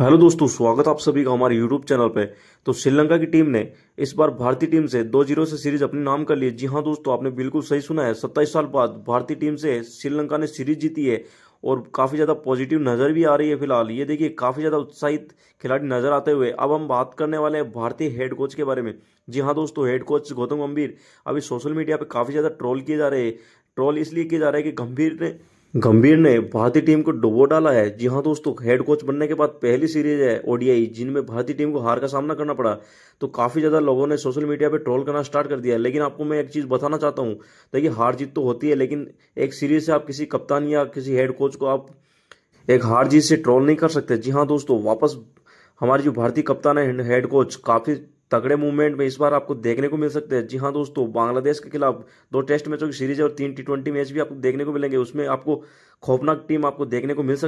hello दोस्तों स्वागत आप सभी का हमारे यूट्यूब चैनल पे तो श्रीलंका की टीम ने इस बार भारतीय टीम से दो जीरो से सीरीज अपने नाम कर ली जी हाँ दोस्तों आपने बिल्कुल सही सुना है सत्ताईस साल बाद भारतीय टीम से श्रीलंका ने सीरीज जीती है और काफ़ी ज़्यादा पॉजिटिव नज़र भी आ रही है फिलहाल ये देखिए काफ़ी ज़्यादा उत्साहित खिलाड़ी नज़र आते हुए अब हम बात करने वाले हैं भारतीय हेड कोच के बारे में जी हाँ दोस्तों हेड कोच गौतम गंभीर अभी सोशल मीडिया पर काफ़ी ज़्यादा ट्रोल किए जा रहे हैं ट्रोल इसलिए किया जा रहे हैं कि गंभीर ने गंभीर ने भारतीय टीम को डुबो डाला है जी हाँ दोस्तों हेड कोच बनने के बाद पहली सीरीज है ओडीआई जिनमें भारतीय टीम को हार का सामना करना पड़ा तो काफ़ी ज़्यादा लोगों ने सोशल मीडिया पे ट्रोल करना स्टार्ट कर दिया लेकिन आपको मैं एक चीज़ बताना चाहता हूँ देखिए तो हार जीत तो होती है लेकिन एक सीरीज से आप किसी कप्तान या किसी हेड कोच को आप एक हार जीत से ट्रोल नहीं कर सकते जी हाँ दोस्तों वापस हमारी जो भारतीय कप्तान है हेड कोच काफ़ी तगड़े मूवमेंट में इस बार आपको देखने को मिल सकते हैं जी हाँ दोस्तों बांग्लादेश के खिलाफ दो टेस्ट मैचों की सीरीज है और तीन टी ट्वेंटी मैच भी आपको देखने को मिलेंगे उसमें आपको खौफनाक टीम आपको देखने को मिल सकती